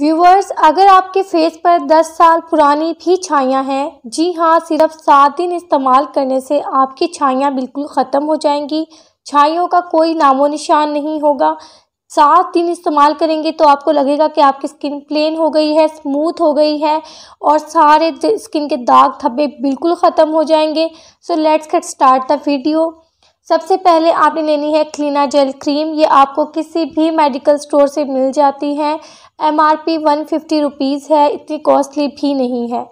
viewers अगर आपके face पर 10 साल पुरानी भी छाइयाँ हैं जी हाँ सिर्फ सात दिन इस्तेमाल करने से आपकी छाइयाँ बिल्कुल ख़त्म हो जाएंगी छाइयों का कोई नामो निशान नहीं होगा सात दिन इस्तेमाल करेंगे तो आपको लगेगा कि आपकी स्किन प्लेन हो गई है स्मूथ हो गई है और सारे स्किन के दाग धब्बे बिल्कुल ख़त्म हो जाएंगे so let's get start the video सबसे पहले आपने लेनी है क्लीना जेल क्रीम ये आपको किसी भी मेडिकल स्टोर से मिल जाती है M R P one fifty rupees है इतनी कॉस्टली भी नहीं है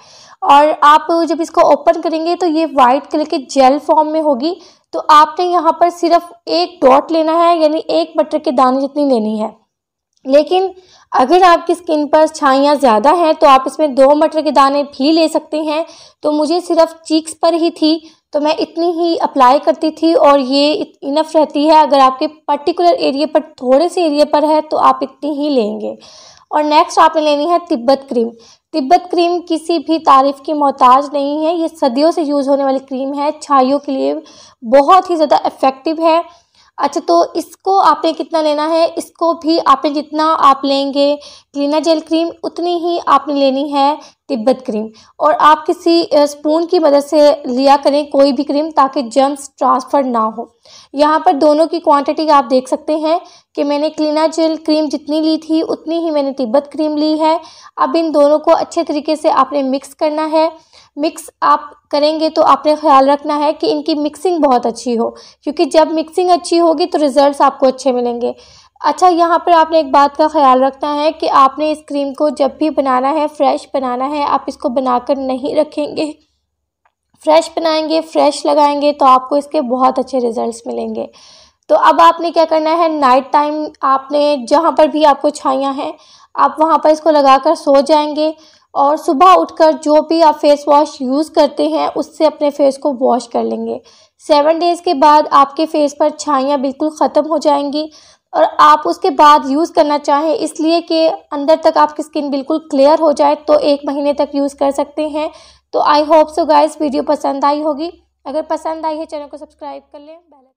और आप जब इसको ओपन करेंगे तो ये वाइट कलर के जेल फॉर्म में होगी तो आपने यहाँ पर सिर्फ एक डॉट लेना है यानी एक बटर के दाने जितनी लेनी है लेकिन अगर आपकी स्किन पर छाइयाँ ज़्यादा हैं तो आप इसमें दो मटर के दाने भी ले सकते हैं तो मुझे सिर्फ चीक्स पर ही थी तो मैं इतनी ही अप्लाई करती थी और ये इनफ रहती है अगर आपके पर्टिकुलर एरिए पर थोड़े से एरिए पर है तो आप इतनी ही लेंगे और नेक्स्ट आपने लेनी है तिब्बत क्रीम तिब्बत क्रीम किसी भी तारीफ़ की मोहताज नहीं है ये सदियों से यूज़ होने वाली क्रीम है छाइयों के लिए बहुत ही ज़्यादा इफ़ेक्टिव है अच्छा तो इसको आपने कितना लेना है इसको भी आपने जितना आप लेंगे क्लीना जेल क्रीम उतनी ही आपने लेनी है तिब्बत क्रीम और आप किसी स्पून की मदद से लिया करें कोई भी क्रीम ताकि जम्स ट्रांसफ़र ना हो यहाँ पर दोनों की क्वांटिटी आप देख सकते हैं कि मैंने क्लीना जेल क्रीम जितनी ली थी उतनी ही मैंने तिब्बत क्रीम ली है अब इन दोनों को अच्छे तरीके से आपने मिक्स करना है मिक्स आप करेंगे तो आपने ख्याल रखना है कि इनकी मिक्सिंग बहुत अच्छी हो क्योंकि जब मिक्सिंग अच्छी हो होगी तो रिज़ल्ट आपको अच्छे मिलेंगे अच्छा यहाँ पर आपने एक बात का ख्याल रखना है कि आपने इस क्रीम को जब भी बनाना है फ्रेश बनाना है आप इसको बनाकर नहीं रखेंगे फ्रेश बनाएंगे फ्रेश लगाएंगे तो आपको इसके बहुत अच्छे रिज़ल्ट मिलेंगे तो अब आपने क्या करना है नाइट टाइम आपने जहाँ पर भी आपको छाइयाँ हैं आप वहाँ पर इसको लगा सो जाएंगे और सुबह उठकर जो भी आप फेस वॉश यूज़ करते हैं उससे अपने फेस को वॉश कर लेंगे सेवन डेज़ के बाद आपके फेस पर छाइयाँ बिल्कुल ख़त्म हो जाएंगी और आप उसके बाद यूज़ करना चाहें इसलिए कि अंदर तक आपकी स्किन बिल्कुल क्लियर हो जाए तो एक महीने तक यूज़ कर सकते हैं तो I hope so guys video पसंद आई होगी अगर पसंद आई है चैनल को सब्सक्राइब कर लें